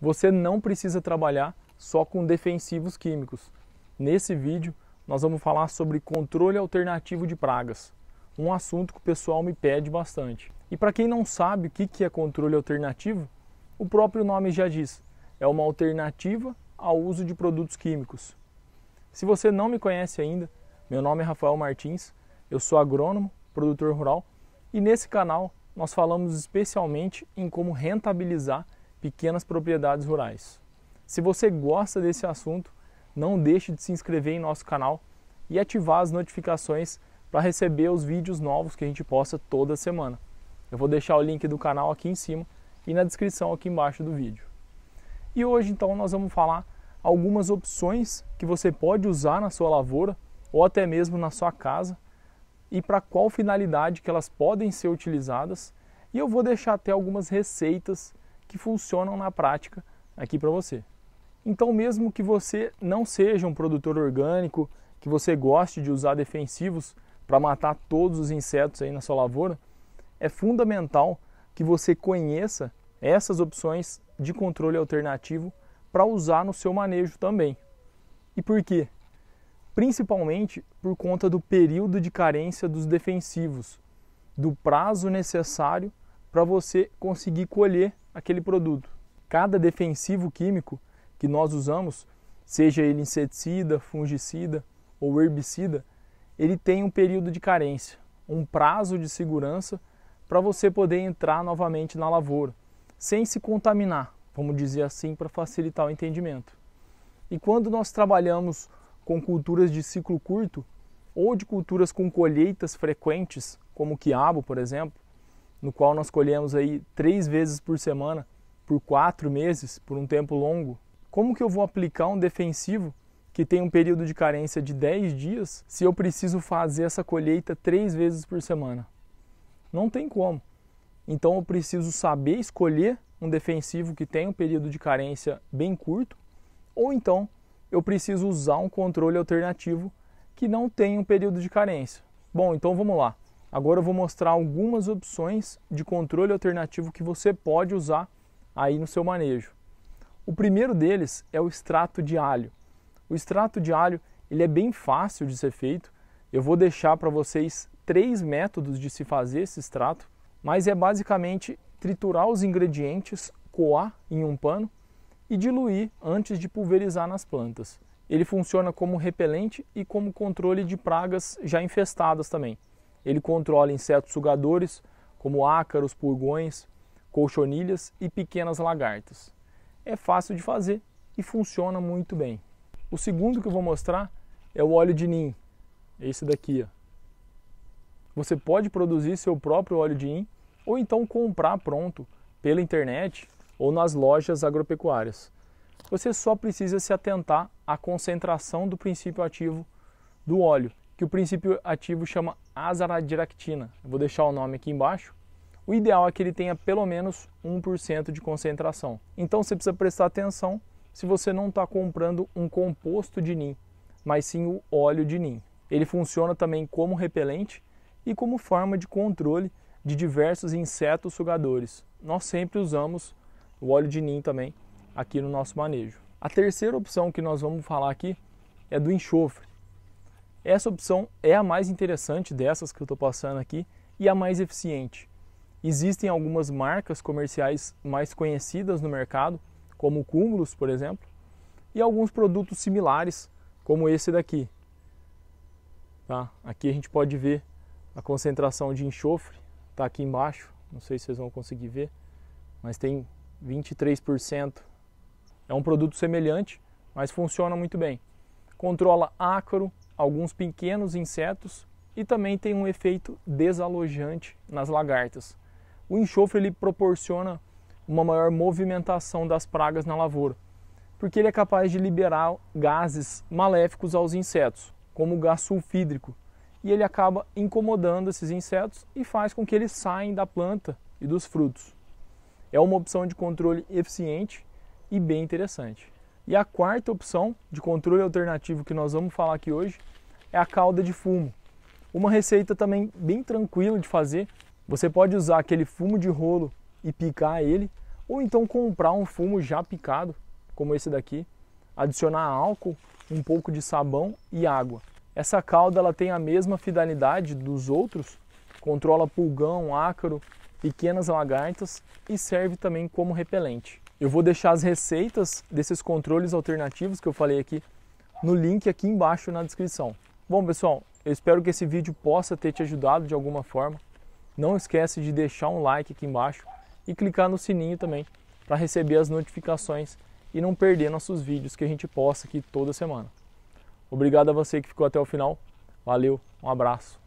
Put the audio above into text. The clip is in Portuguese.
você não precisa trabalhar só com defensivos químicos. Nesse vídeo, nós vamos falar sobre controle alternativo de pragas, um assunto que o pessoal me pede bastante. E para quem não sabe o que é controle alternativo, o próprio nome já diz, é uma alternativa ao uso de produtos químicos. Se você não me conhece ainda, meu nome é Rafael Martins, eu sou agrônomo, produtor rural e nesse canal nós falamos especialmente em como rentabilizar pequenas propriedades rurais. Se você gosta desse assunto, não deixe de se inscrever em nosso canal e ativar as notificações para receber os vídeos novos que a gente posta toda semana. Eu vou deixar o link do canal aqui em cima e na descrição aqui embaixo do vídeo. E hoje então nós vamos falar algumas opções que você pode usar na sua lavoura ou até mesmo na sua casa e para qual finalidade que elas podem ser utilizadas. E eu vou deixar até algumas receitas que funcionam na prática aqui para você. Então, mesmo que você não seja um produtor orgânico, que você goste de usar defensivos para matar todos os insetos aí na sua lavoura, é fundamental que você conheça essas opções de controle alternativo para usar no seu manejo também. E por quê? Principalmente por conta do período de carência dos defensivos, do prazo necessário para você conseguir colher aquele produto. Cada defensivo químico que nós usamos, seja ele inseticida, fungicida ou herbicida, ele tem um período de carência, um prazo de segurança para você poder entrar novamente na lavoura, sem se contaminar, vamos dizer assim, para facilitar o entendimento. E quando nós trabalhamos com culturas de ciclo curto ou de culturas com colheitas frequentes, como o quiabo, por exemplo, no qual nós colhemos aí três vezes por semana por quatro meses, por um tempo longo, como que eu vou aplicar um defensivo que tem um período de carência de 10 dias se eu preciso fazer essa colheita três vezes por semana? Não tem como. Então eu preciso saber escolher um defensivo que tem um período de carência bem curto, ou então eu preciso usar um controle alternativo que não tem um período de carência. Bom, então vamos lá. Agora eu vou mostrar algumas opções de controle alternativo que você pode usar aí no seu manejo. O primeiro deles é o extrato de alho. O extrato de alho ele é bem fácil de ser feito. Eu vou deixar para vocês três métodos de se fazer esse extrato, mas é basicamente triturar os ingredientes, coar em um pano e diluir antes de pulverizar nas plantas. Ele funciona como repelente e como controle de pragas já infestadas também. Ele controla insetos sugadores, como ácaros, pulgões, colchonilhas e pequenas lagartas. É fácil de fazer e funciona muito bem. O segundo que eu vou mostrar é o óleo de nim, esse daqui. Ó. Você pode produzir seu próprio óleo de nim ou então comprar pronto pela internet ou nas lojas agropecuárias. Você só precisa se atentar à concentração do princípio ativo do óleo que o princípio ativo chama azaradiractina. vou deixar o nome aqui embaixo. O ideal é que ele tenha pelo menos 1% de concentração. Então você precisa prestar atenção se você não está comprando um composto de NIM, mas sim o óleo de NIM. Ele funciona também como repelente e como forma de controle de diversos insetos sugadores. Nós sempre usamos o óleo de NIM também aqui no nosso manejo. A terceira opção que nós vamos falar aqui é do enxofre. Essa opção é a mais interessante dessas que eu estou passando aqui e a mais eficiente. Existem algumas marcas comerciais mais conhecidas no mercado, como o Cumulus, por exemplo, e alguns produtos similares, como esse daqui. Tá? Aqui a gente pode ver a concentração de enxofre, está aqui embaixo, não sei se vocês vão conseguir ver, mas tem 23%. É um produto semelhante, mas funciona muito bem. Controla ácaro, alguns pequenos insetos e também tem um efeito desalojante nas lagartas. O enxofre ele proporciona uma maior movimentação das pragas na lavoura, porque ele é capaz de liberar gases maléficos aos insetos, como o gás sulfídrico, e ele acaba incomodando esses insetos e faz com que eles saiam da planta e dos frutos. É uma opção de controle eficiente e bem interessante. E a quarta opção de controle alternativo que nós vamos falar aqui hoje é a calda de fumo. Uma receita também bem tranquila de fazer. Você pode usar aquele fumo de rolo e picar ele, ou então comprar um fumo já picado, como esse daqui, adicionar álcool, um pouco de sabão e água. Essa calda ela tem a mesma finalidade dos outros, controla pulgão, ácaro, pequenas lagartas e serve também como repelente. Eu vou deixar as receitas desses controles alternativos que eu falei aqui no link aqui embaixo na descrição. Bom, pessoal, eu espero que esse vídeo possa ter te ajudado de alguma forma. Não esquece de deixar um like aqui embaixo e clicar no sininho também para receber as notificações e não perder nossos vídeos que a gente posta aqui toda semana. Obrigado a você que ficou até o final. Valeu, um abraço.